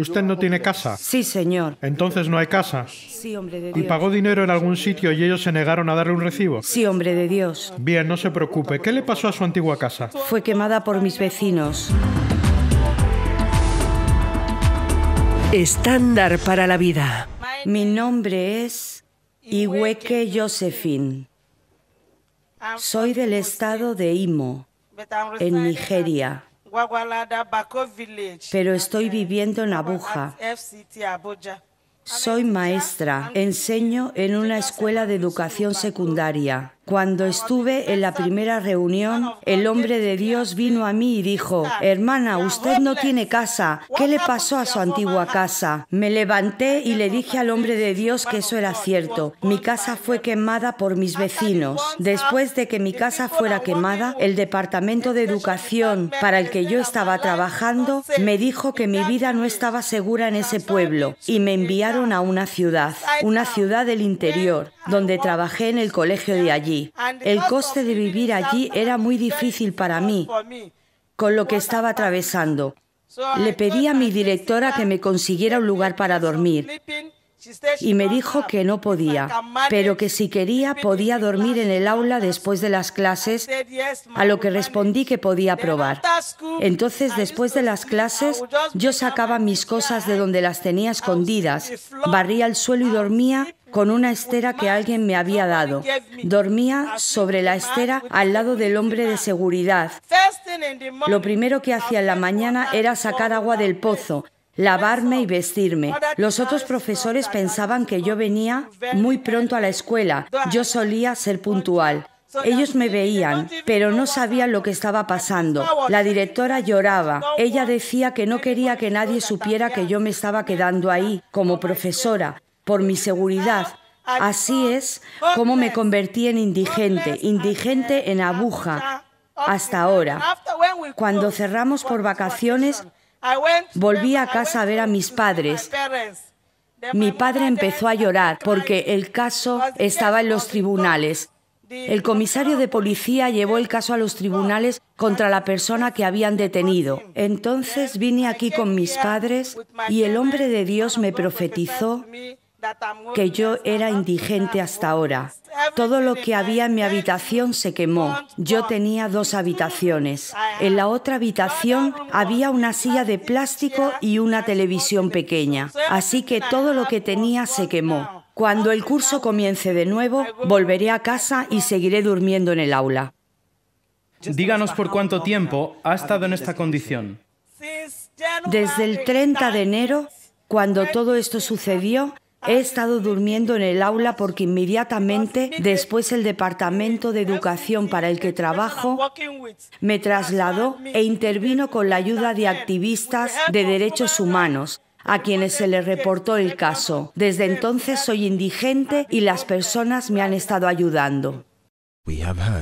¿Usted no tiene casa? Sí, señor. Entonces no hay casa. Sí, hombre de Dios. ¿Y pagó dinero en algún sitio y ellos se negaron a darle un recibo? Sí, hombre de Dios. Bien, no se preocupe. ¿Qué le pasó a su antigua casa? Fue quemada por mis vecinos. Estándar para la vida. Mi nombre es Iweke Josephine. Soy del estado de Imo, en Nigeria pero estoy viviendo en Abuja. Soy maestra, enseño en una escuela de educación secundaria. Cuando estuve en la primera reunión, el hombre de Dios vino a mí y dijo, hermana, usted no tiene casa. ¿Qué le pasó a su antigua casa? Me levanté y le dije al hombre de Dios que eso era cierto. Mi casa fue quemada por mis vecinos. Después de que mi casa fuera quemada, el Departamento de Educación para el que yo estaba trabajando me dijo que mi vida no estaba segura en ese pueblo y me enviaron a una ciudad, una ciudad del interior, donde trabajé en el colegio de allí. El coste de vivir allí era muy difícil para mí, con lo que estaba atravesando. Le pedí a mi directora que me consiguiera un lugar para dormir y me dijo que no podía, pero que si quería podía dormir en el aula después de las clases, a lo que respondí que podía probar. Entonces, después de las clases, yo sacaba mis cosas de donde las tenía escondidas, barría el suelo y dormía con una estera que alguien me había dado. Dormía sobre la estera al lado del hombre de seguridad. Lo primero que hacía en la mañana era sacar agua del pozo, lavarme y vestirme. Los otros profesores pensaban que yo venía muy pronto a la escuela. Yo solía ser puntual. Ellos me veían, pero no sabían lo que estaba pasando. La directora lloraba. Ella decía que no quería que nadie supiera que yo me estaba quedando ahí como profesora, por mi seguridad. Así es como me convertí en indigente, indigente en aguja, hasta ahora. Cuando cerramos por vacaciones, volví a casa a ver a mis padres. Mi padre empezó a llorar porque el caso estaba en los tribunales. El comisario de policía llevó el caso a los tribunales contra la persona que habían detenido. Entonces vine aquí con mis padres y el hombre de Dios me profetizó que yo era indigente hasta ahora. Todo lo que había en mi habitación se quemó. Yo tenía dos habitaciones. En la otra habitación había una silla de plástico y una televisión pequeña. Así que todo lo que tenía se quemó. Cuando el curso comience de nuevo, volveré a casa y seguiré durmiendo en el aula. Díganos por cuánto tiempo ha estado en esta condición. Desde el 30 de enero, cuando todo esto sucedió, He estado durmiendo en el aula porque inmediatamente después el Departamento de Educación para el que trabajo me trasladó e intervino con la ayuda de activistas de derechos humanos a quienes se les reportó el caso. Desde entonces soy indigente y las personas me han estado ayudando.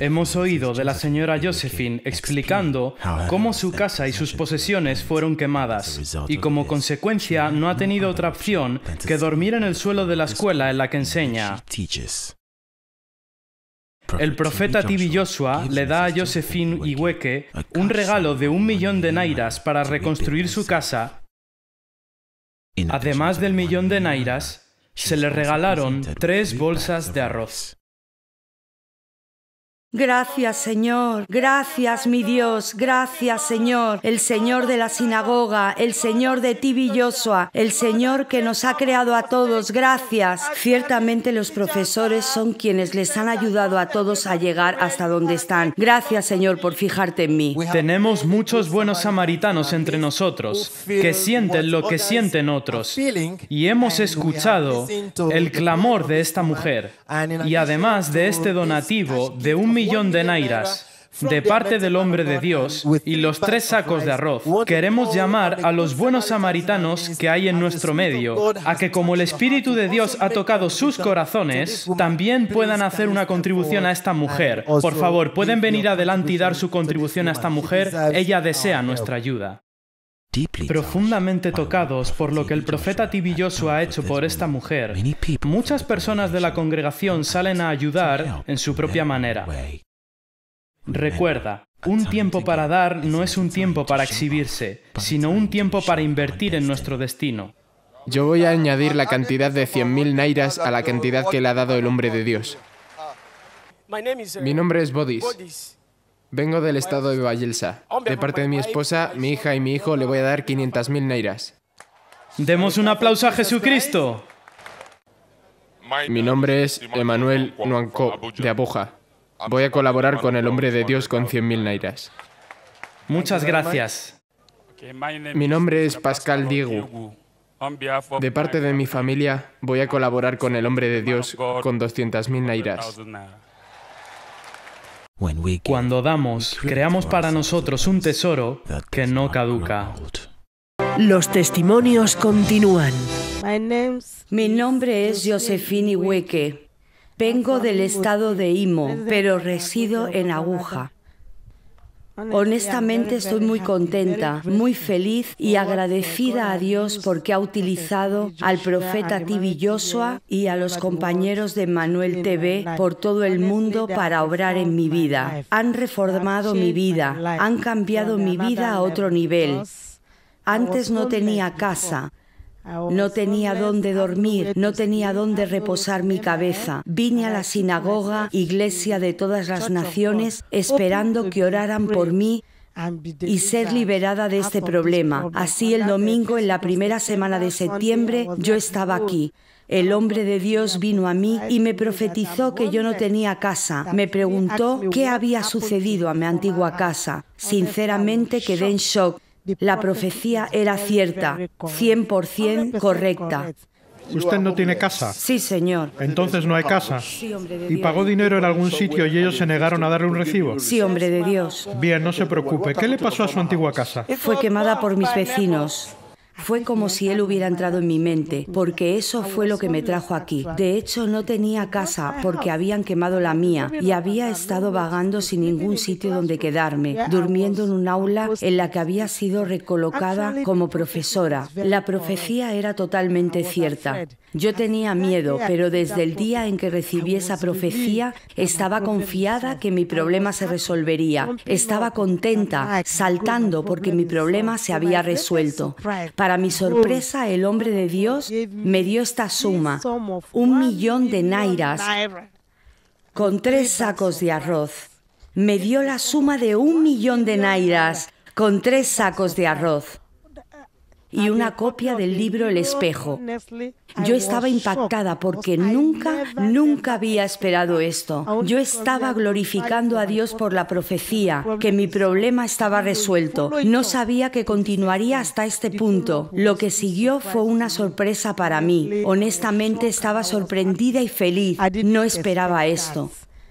Hemos oído de la señora Josephine explicando cómo su casa y sus posesiones fueron quemadas y como consecuencia no ha tenido otra opción que dormir en el suelo de la escuela en la que enseña. El profeta Tibi Joshua le da a Josephine Iweke un regalo de un millón de nairas para reconstruir su casa. Además del millón de nairas, se le regalaron tres bolsas de arroz. Gracias Señor, gracias mi Dios, gracias Señor, el Señor de la sinagoga, el Señor de Joshua, el Señor que nos ha creado a todos, gracias. Ciertamente los profesores son quienes les han ayudado a todos a llegar hasta donde están. Gracias Señor por fijarte en mí. Tenemos muchos buenos samaritanos entre nosotros que sienten lo que sienten otros y hemos escuchado el clamor de esta mujer y además de este donativo de un millón de nairas de parte del hombre de Dios y los tres sacos de arroz, queremos llamar a los buenos samaritanos que hay en nuestro medio, a que como el Espíritu de Dios ha tocado sus corazones, también puedan hacer una contribución a esta mujer. Por favor, pueden venir adelante y dar su contribución a esta mujer, ella desea nuestra ayuda. Profundamente tocados por lo que el profeta tibilloso ha hecho por esta mujer, muchas personas de la congregación salen a ayudar en su propia manera. Recuerda, un tiempo para dar no es un tiempo para exhibirse, sino un tiempo para invertir en nuestro destino. Yo voy a añadir la cantidad de 100.000 nairas a la cantidad que le ha dado el hombre de Dios. Eh, Mi nombre es Bodis. Vengo del estado de Bayelsa. De parte de mi esposa, mi hija y mi hijo le voy a dar 500.000 nairas. Demos un aplauso a Jesucristo. Mi nombre es Emanuel Nuanco, de Abuja. Voy a colaborar con el hombre de Dios con 100.000 nairas. Muchas gracias. Mi nombre es Pascal Diego. De parte de mi familia, voy a colaborar con el hombre de Dios con 200.000 nairas. Cuando damos, creamos para nosotros un tesoro que no caduca. Los testimonios continúan. Mi nombre es Josefini Hueque. Vengo del estado de Imo, pero resido en Aguja. Honestamente estoy muy contenta, muy feliz y eh, agradecida a Dios porque ha utilizado eh, al profeta Tibi Joshua y a los compañeros de Manuel TV por todo el mundo para obrar en mi vida. Han reformado mi vida, han cambiado mi vida a otro nivel. Antes no tenía casa, no tenía dónde dormir, no tenía dónde reposar mi ¿eh? cabeza. Vine a la sinagoga, iglesia de todas las naciones, esperando que oraran por mí y ser liberada de este problema. Así el domingo, en la primera semana de septiembre, yo estaba aquí. El hombre de Dios vino a mí y me profetizó que yo no tenía casa. Me preguntó qué había sucedido a mi antigua casa. Sinceramente quedé en shock. La profecía era cierta, 100% correcta. ¿Usted no tiene casa? Sí, señor. Entonces no hay casa. ¿Y pagó dinero en algún sitio y ellos se negaron a darle un recibo? Sí, hombre de Dios. Bien, no se preocupe. ¿Qué le pasó a su antigua casa? Fue quemada por mis vecinos. Fue como si él hubiera entrado en mi mente, porque eso fue lo que me trajo aquí. De hecho, no tenía casa porque habían quemado la mía y había estado vagando sin ningún sitio donde quedarme, durmiendo en un aula en la que había sido recolocada como profesora. La profecía era totalmente cierta. Yo tenía miedo, pero desde el día en que recibí esa profecía, estaba confiada que mi problema se resolvería. Estaba contenta, saltando porque mi problema se había resuelto. Para mi sorpresa, el hombre de Dios me dio esta suma, un millón de nairas, con tres sacos de arroz. Me dio la suma de un millón de nairas, con tres sacos de arroz y una copia del libro El espejo. Yo estaba impactada porque nunca, nunca había esperado esto. Yo estaba glorificando a Dios por la profecía, que mi problema estaba resuelto. No sabía que continuaría hasta este punto. Lo que siguió fue una sorpresa para mí. Honestamente estaba sorprendida y feliz. No esperaba esto.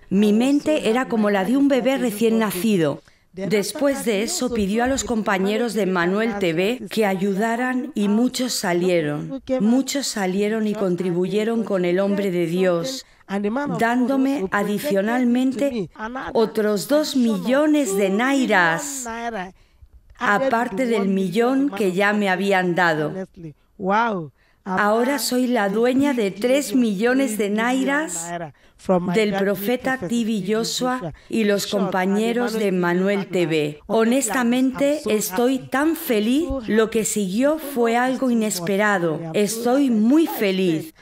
Mi mente era como la de un bebé recién nacido. Después de eso pidió a los compañeros de Manuel TV que ayudaran y muchos salieron. Muchos salieron y contribuyeron con el hombre de Dios, dándome adicionalmente otros dos millones de nairas, aparte del millón que ya me habían dado. Ahora soy la dueña de 3 millones de nairas del profeta TV Joshua y los compañeros de Manuel TV. Honestamente, estoy tan feliz. Lo que siguió fue algo inesperado. Estoy muy feliz.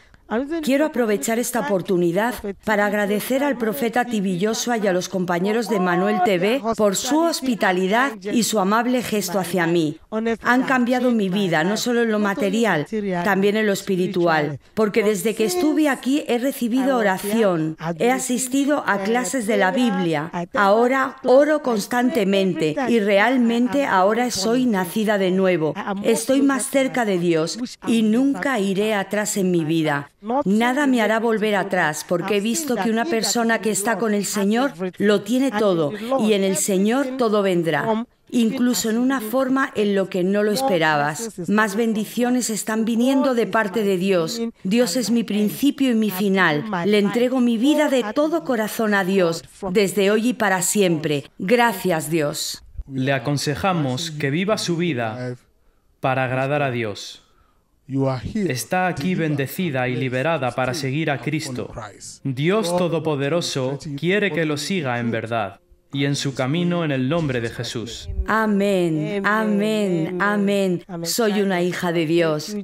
Quiero aprovechar esta oportunidad para agradecer al profeta Tibilloso y a los compañeros de Manuel TV por su hospitalidad y su amable gesto hacia mí. Han cambiado mi vida, no solo en lo material, también en lo espiritual, porque desde que estuve aquí he recibido oración, he asistido a clases de la Biblia, ahora oro constantemente y realmente ahora soy nacida de nuevo. Estoy más cerca de Dios y nunca iré atrás en mi vida. Nada me hará volver atrás porque he visto que una persona que está con el Señor lo tiene todo y en el Señor todo vendrá incluso en una forma en lo que no lo esperabas. Más bendiciones están viniendo de parte de Dios. Dios es mi principio y mi final. Le entrego mi vida de todo corazón a Dios, desde hoy y para siempre. Gracias Dios. Le aconsejamos que viva su vida para agradar a Dios está aquí bendecida y liberada para seguir a Cristo. Dios Todopoderoso quiere que lo siga en verdad y en su camino en el nombre de Jesús. Amén, amén, amén. Soy una hija de Dios.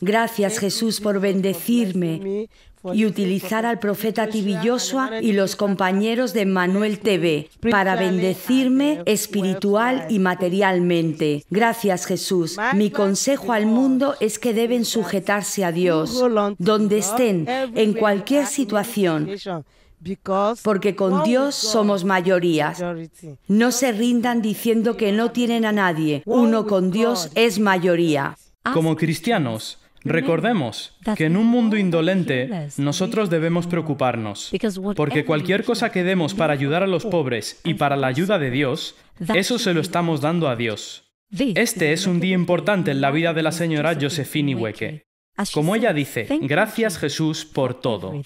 Gracias Jesús por bendecirme y utilizar al profeta Joshua y los compañeros de Manuel TV para bendecirme espiritual y materialmente. Gracias Jesús. Mi consejo al mundo es que deben sujetarse a Dios, donde estén, en cualquier situación porque con Dios somos mayorías. No se rindan diciendo que no tienen a nadie. Uno con Dios es mayoría. Como cristianos, Recordemos que en un mundo indolente nosotros debemos preocuparnos, porque cualquier cosa que demos para ayudar a los pobres y para la ayuda de Dios, eso se lo estamos dando a Dios. Este es un día importante en la vida de la señora Josephine Hueque. Como ella dice, gracias Jesús por todo.